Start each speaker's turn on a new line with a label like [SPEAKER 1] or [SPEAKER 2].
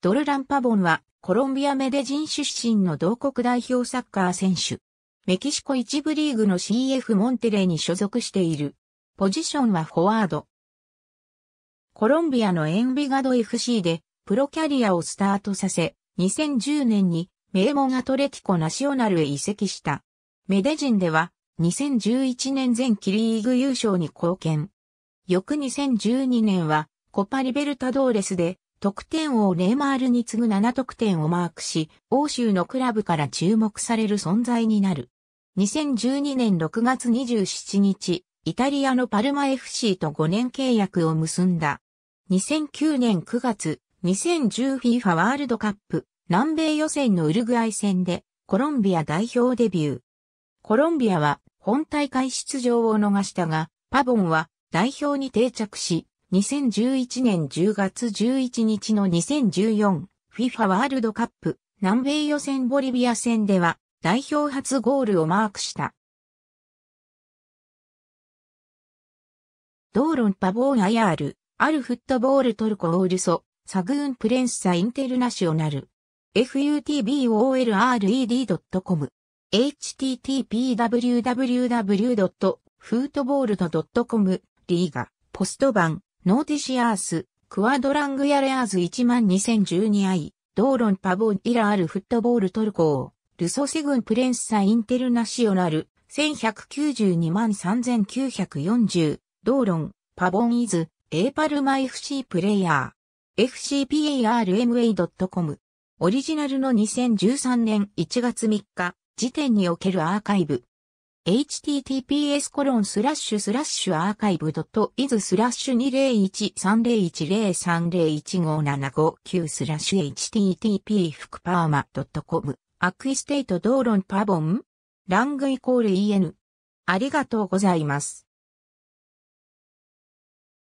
[SPEAKER 1] ドルランパボンはコロンビアメデジン出身の同国代表サッカー選手。メキシコ一部リーグの CF モンテレーに所属している。ポジションはフォワード。コロンビアのエンビガド FC でプロキャリアをスタートさせ、2010年に名門アトレティコナショナルへ移籍した。メデジンでは2011年前キリーグ優勝に貢献。翌2012年はコパリベルタドーレスで得点王ネイマールに次ぐ7得点をマークし、欧州のクラブから注目される存在になる。2012年6月27日、イタリアのパルマ FC と5年契約を結んだ。2009年9月、2010FIFA ワールドカップ南米予選のウルグアイ戦でコロンビア代表デビュー。コロンビアは本大会出場を逃したが、パボンは代表に定着し、2011年10月11日の 2014FIFA ワールドカップ南米予選ボリビア戦では代表
[SPEAKER 2] 初ゴールをマークした。
[SPEAKER 1] ドーロンパボーンアヤール、アルフットボールトルコオールソ、サグーンプレンサインテルナショナル、futbolred.com、http://www.football.com、リーガ、ポスト版。ノーティシアース、クワドラングヤレアーズ1 2 0 1 2イ、ドーロンパボイラールフットボールトルコー、ルソセグンプレンサインテルナシオナル、11923940、ドーロン、パボンイズ、エーパルマ FC プレイヤー、fcparma.com、オリジナルの2013年1月3日時点におけるアーカイブ、https コロンスラッシュスラッシュアーカイブドットイズスラッシュ2013010301575スラッシュ http フクパーマドットコムアクイステイトドーロンパボンラングイコール en ありがとうございます。